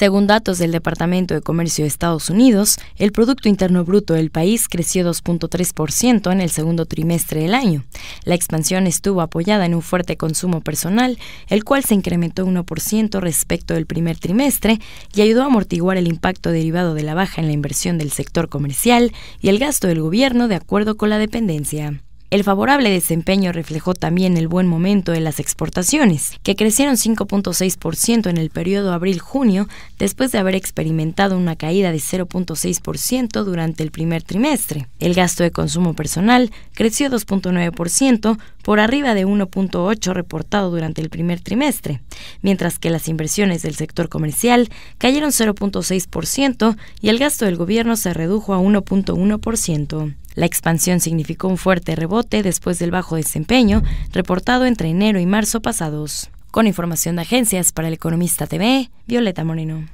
Según datos del Departamento de Comercio de Estados Unidos, el Producto Interno Bruto del país creció 2.3% en el segundo trimestre del año. La expansión estuvo apoyada en un fuerte consumo personal, el cual se incrementó 1% respecto del primer trimestre y ayudó a amortiguar el impacto derivado de la baja en la inversión del sector comercial y el gasto del gobierno de acuerdo con la dependencia. El favorable desempeño reflejó también el buen momento de las exportaciones, que crecieron 5.6% en el periodo abril-junio, después de haber experimentado una caída de 0.6% durante el primer trimestre. El gasto de consumo personal creció 2.9%, por arriba de 1.8% reportado durante el primer trimestre mientras que las inversiones del sector comercial cayeron 0.6% y el gasto del gobierno se redujo a 1.1%. La expansión significó un fuerte rebote después del bajo desempeño reportado entre enero y marzo pasados. Con información de agencias para el Economista TV, Violeta Moreno.